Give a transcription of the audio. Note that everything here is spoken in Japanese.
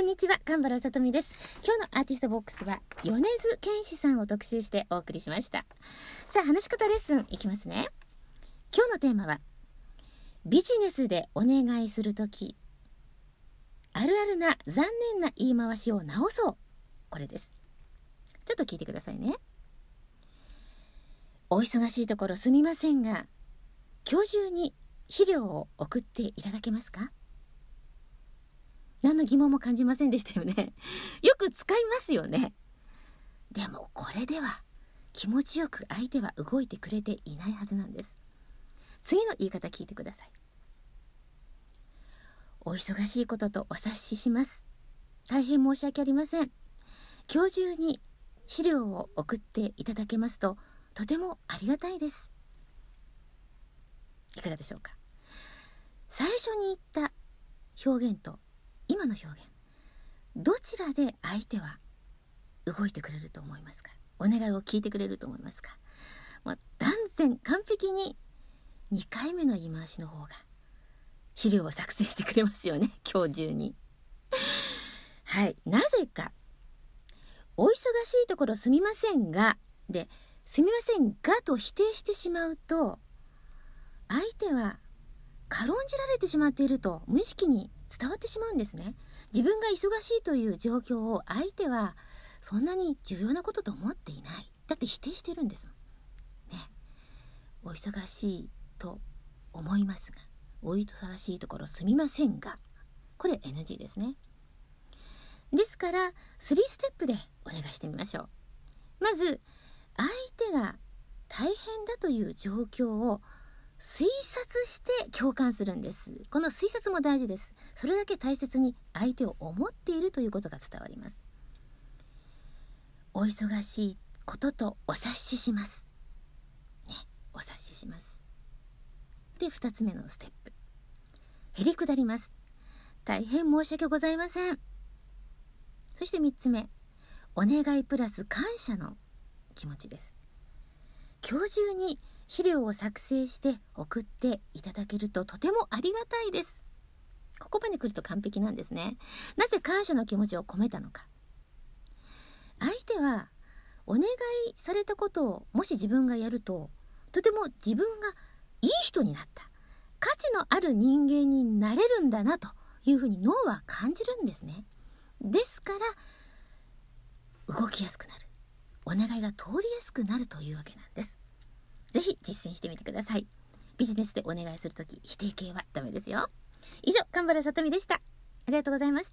んにちは、神原さとみです。今日のアーティストボックスは、米津玄師さんを特集してお送りしました。さあ、話し方レッスンいきますね。今日のテーマは、ビジネスでお願いする時。あるあるな残念な言い回しを直そう。これです。ちょっと聞いてくださいね。お忙しいところすみませんが、今日中に資料を送っていただけますかの疑問も感じませんでしたよね よく使いますよねでもこれでは気持ちよく相手は動いてくれていないはずなんです次の言い方聞いてくださいお忙しいこととお察しします大変申し訳ありません今日中に資料を送っていただけますととてもありがたいですいかがでしょうか最初に言った表現と今の表現どちらで相手は動いてくれると思いますかお願いを聞いてくれると思いますか、まあ、断然完璧に2回目の言い回しの方が資料を作成してくれますよね 今日中に。はいなぜか「お忙しいところすみませんが」で「すみませんが」と否定してしまうと相手は軽んじられてしまっていると無意識に伝わってしまうんですね自分が忙しいという状況を相手はそんなに重要なことと思っていないだって否定してるんですねお忙しいと思いますがお忙しいところすみませんがこれ NG ですねですから3ステップでお願いしてみましょうまず相手が大変だという状況を推察して共感するんですこの推察も大事ですそれだけ大切に相手を思っているということが伝わりますお忙しいこととお察ししますねお察ししますで2つ目のステップへりくだります大変申し訳ございませんそして3つ目お願いプラス感謝の気持ちです今日中に資料を作成して送っていただけるととてもありがたいですここまで来ると完璧なんですねなぜ感謝の気持ちを込めたのか相手はお願いされたことをもし自分がやるととても自分がいい人になった価値のある人間になれるんだなというふうに脳は感じるんですねですから動きやすくなるお願いが通りやすくなるというわけなんですぜひ実践してみてください。ビジネスでお願いするとき、否定形はダメですよ。以上、神原さとみでした。ありがとうございました。